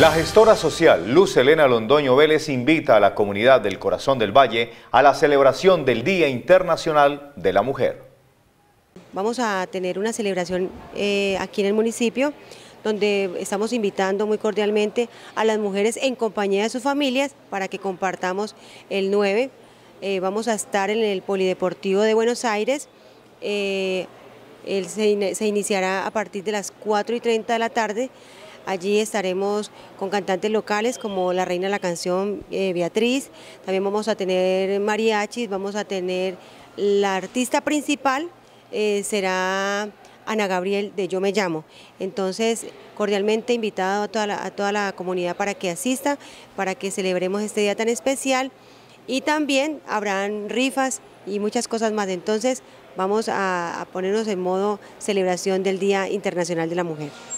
La gestora social Luz Elena Londoño Vélez invita a la comunidad del Corazón del Valle a la celebración del Día Internacional de la Mujer. Vamos a tener una celebración eh, aquí en el municipio donde estamos invitando muy cordialmente a las mujeres en compañía de sus familias para que compartamos el 9. Eh, vamos a estar en el Polideportivo de Buenos Aires. Eh, se, se iniciará a partir de las 4 y 30 de la tarde. Allí estaremos con cantantes locales como la reina de la canción eh, Beatriz, también vamos a tener mariachis, vamos a tener la artista principal, eh, será Ana Gabriel de Yo Me Llamo. Entonces, cordialmente invitado a toda, la, comunidad para que asista, para que celebremos este día tan especial y también habrán rifas y muchas cosas más. Entonces, vamos a ponernos en modo celebración del Día Internacional de la Mujer.